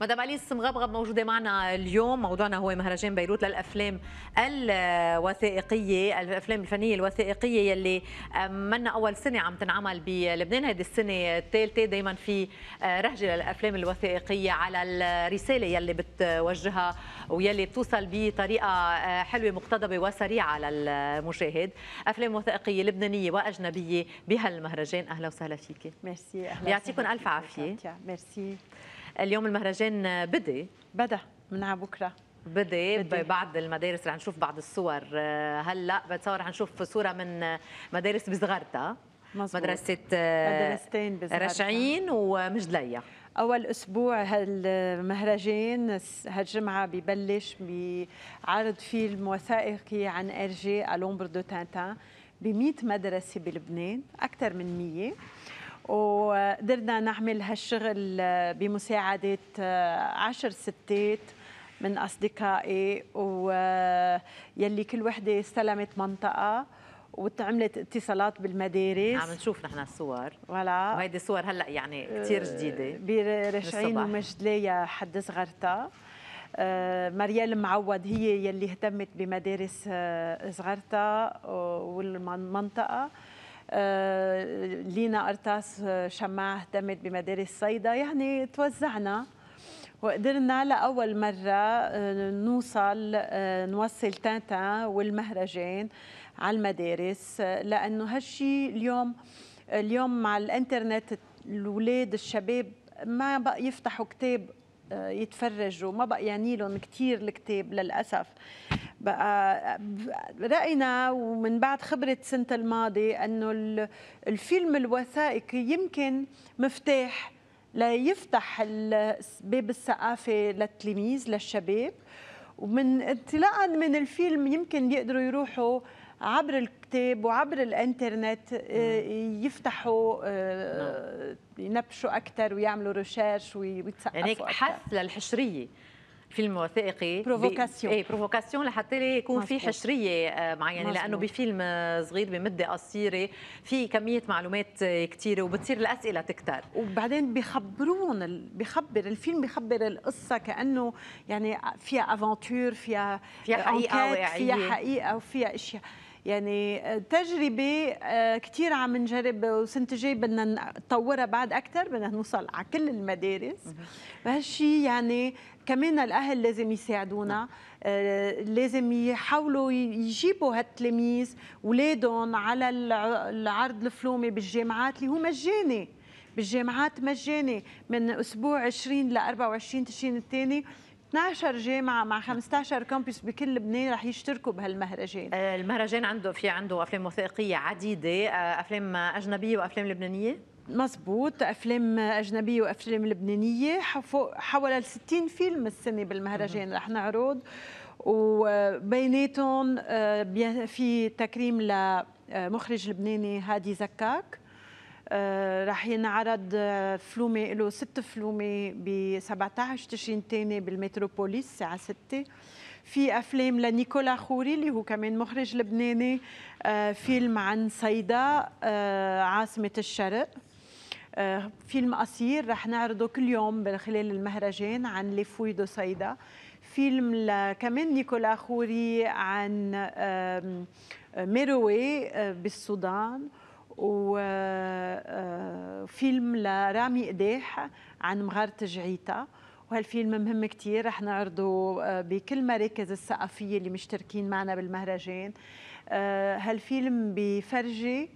مدام اليس مغبغب موجوده معنا اليوم موضوعنا هو مهرجان بيروت للافلام الوثائقيه الافلام الفنيه الوثائقيه يلي منا اول سنه عم تنعمل بلبنان هذه السنه الثالثه دائما في رهجه للافلام الوثائقيه على الرساله يلي بتوجهها ويلي بتوصل بطريقه حلوه مقتضبه وسريعه للمشاهد افلام وثائقيه لبنانيه واجنبيه بهالمهرجان اهلا وسهلا فيكي ميرسي يعطيكم الف عافيه ميرسي اليوم المهرجان بدي بدا من بكره بدي, ببعض المدارس رح نشوف بعض الصور آه، هلا بتصور رح نشوف صوره من مدارس بزغرتا مزبوط. مدرسة آه، مدرستين رشعين ومجدلية أول أسبوع هالمهرجان هالجمعة ببلش بعرض فيلم وثائقي عن إرجي ألومبر دو تانتان ب 100 مدرسة بلبنان أكثر من 100 وقدرنا نعمل هالشغل بمساعدة آه، عشر ستات من أصدقائي ويلي كل وحدة استلمت منطقة وعملت اتصالات بالمدارس عم نشوف نحن الصور ولا وهيدي صور هلا يعني كثير آه، جديده برشعين ومجدلية حد صغرتها آه، مريال معود هي يلي اهتمت بمدارس صغرتها والمنطقه آه، لينا قرطاس آه، شماع اهتمت بمدارس صيدا يعني توزعنا وقدرنا لأول مرة آه، نوصل نوصل تانتا والمهرجان على المدارس لأنه هالشي اليوم اليوم مع الانترنت الولاد الشباب ما بقى يفتحوا كتاب يتفرجوا ما بقى يعني لهم كثير الكتاب للأسف بقى آه، راينا ومن بعد خبره سنه الماضي انه الفيلم الوثائقي يمكن مفتاح ليفتح باب الثقافه للتلاميذ للشباب ومن انطلاقا من الفيلم يمكن يقدروا يروحوا عبر الكتاب وعبر الانترنت آه، يفتحوا آه، نعم. ينبشوا اكثر ويعملوا ريشيرش ويتثقفوا يعني حث للحشريه فيلم وثائقي بروفوكاسيون اي بروفوكاسيون لحتى يكون مزبوط. في حشريه آه، معينه مزبوط. لانه بفيلم آه، صغير بمده قصيره في كميه معلومات آه، كثيره وبتصير الاسئله تكتر وبعدين بخبرون بخبر الفيلم بخبر القصه كانه يعني فيها افنتور فيها فيها حقيقه واعيه فيها حقيقه وفيها اشياء يعني آه، تجربه آه، كثير عم نجرب وسنه الجاي بدنا نطورها بعد اكثر بدنا نوصل على كل المدارس وهالشيء يعني كمان الاهل لازم يساعدونا نعم. آه، لازم يحاولوا يجيبوا هالتلاميذ اولادهم على العرض الفلومي بالجامعات اللي هو مجاني بالجامعات مجاني من اسبوع 20 ل 24 تشرين الثاني 12 جامعه مع 15 كامبس بكل لبنان رح يشتركوا بهالمهرجان آه، المهرجان عنده في عنده افلام وثائقيه عديده آه، افلام اجنبيه وافلام لبنانيه مزبوط افلام اجنبيه وافلام لبنانيه فوق حوالي 60 فيلم السنه بالمهرجان رح نعرض وبيناتهم آه، في تكريم لمخرج لبناني هادي زكاك آه، رح ينعرض آه، فلومي له ست فلومي ب 17 تشرين الثاني بالمتروبوليس الساعه 6 في افلام لنيكولا خوري اللي هو كمان مخرج لبناني آه، فيلم عن صيدا عاصمه الشرق فيلم قصير رح نعرضه كل يوم خلال المهرجان عن لي فوي دو صيدا فيلم كمان نيكولا خوري عن ميروي بالسودان وفيلم لرامي قداح عن مغارة جعيتا وهالفيلم مهم كتير رح نعرضه آه، بكل مراكز الثقافية اللي مشتركين معنا بالمهرجان آه، هالفيلم بفرجي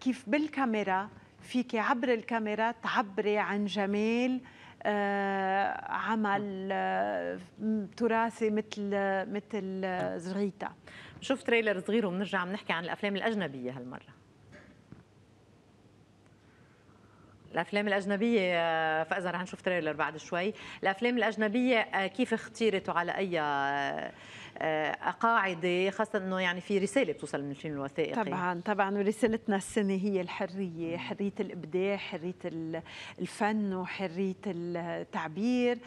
كيف بالكاميرا فيك عبر الكاميرا تعبري عن جمال آه، عمل تراثي مثل مثل زغيتا شوف تريلر صغير وبنرجع بنحكي عن الافلام الاجنبيه هالمره الافلام الاجنبيه آه، فاذا رح نشوف تريلر بعد شوي الافلام الاجنبيه آه، كيف اختيرت وعلى اي آه، قاعده خاصه انه يعني في رساله بتوصل من الفيلم الوثائقي طبعا طبعا ورسالتنا السنه هي الحريه حريه الابداع حريه الفن وحريه التعبير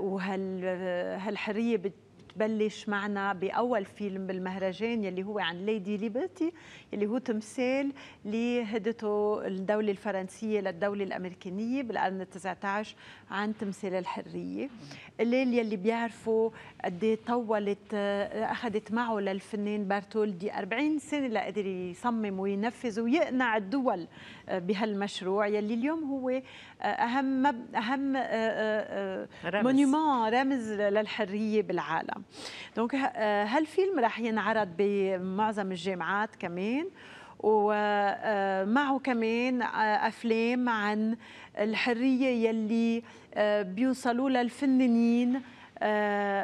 وهالحريه بت بلش معنا باول فيلم بالمهرجان يلي هو عن ليدي ليبرتي يلي هو تمثال لهدته الدوله الفرنسيه للدوله الامريكانيه بالقرن ال 19 عن تمثال الحريه الليل يلي بيعرفوا قد إيه طولت اخذت معه للفنان بارتولدي 40 سنه لقدر يصمم وينفذ ويقنع الدول آه، بهالمشروع يلي اليوم هو آه، اهم اهم آه، مونيومون رمز للحريه بالعالم دونك euh, هالفيلم راح ينعرض بمعظم الجامعات كمان ومعه آه، كمان آه، افلام عن الحريه يلي آه، بيوصلوا للفنانين الفنانين آه،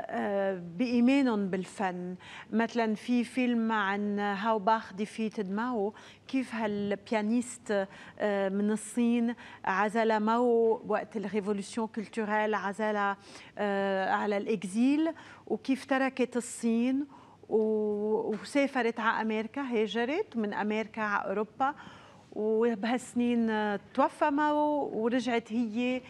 آه، بإيمانهم بالفن مثلا في فيلم عن هاو باخ ديفيتد ماو كيف هالبيانيست آه، من الصين عزل ماو وقت الريفولوسيون كولتورال عزل على الإكزيل وكيف تركت الصين وسافرت على أمريكا هاجرت من أمريكا على أوروبا وبهالسنين توفى ماو ورجعت هي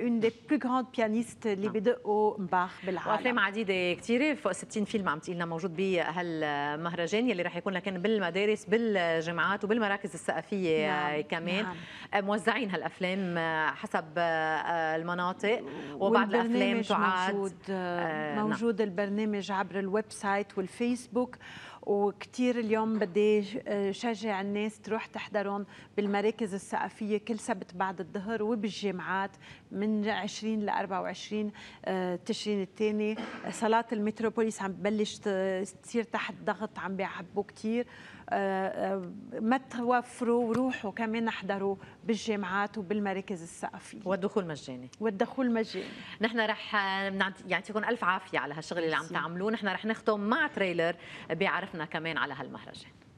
une des plus grandes pianistes اللي بدقوا مباح بالعالم وافلام عديده كثيره فوق 60 فيلم عم تقول لنا موجود بهالمهرجان يلي رح يكون لكن بالمدارس بالجامعات وبالمراكز الثقافيه نعم. كمان نعم. آه، موزعين هالافلام آه، حسب آه، المناطق وبعض الافلام تعاد موجود, نعم. موجود نعم. البرنامج عبر الويب سايت والفيسبوك وكثير اليوم بدي آه، شجع الناس تروح تحضرهم بالمراكز الثقافية كل سبت بعد الظهر وبالجامعات من 20 ل 24 آه، تشرين الثاني صلاة المتروبوليس عم ببلش تصير تحت ضغط عم بيعبوا كثير آه، ما توفروا وروحوا كمان احضروا بالجامعات وبالمراكز الثقافيه والدخول مجاني والدخول مجاني نحن رح يعطيكم الف عافيه على هالشغل اللي عم تعملوه نحن رح نختم مع تريلر بيعرف ضيفنا كمان على هالمهرجان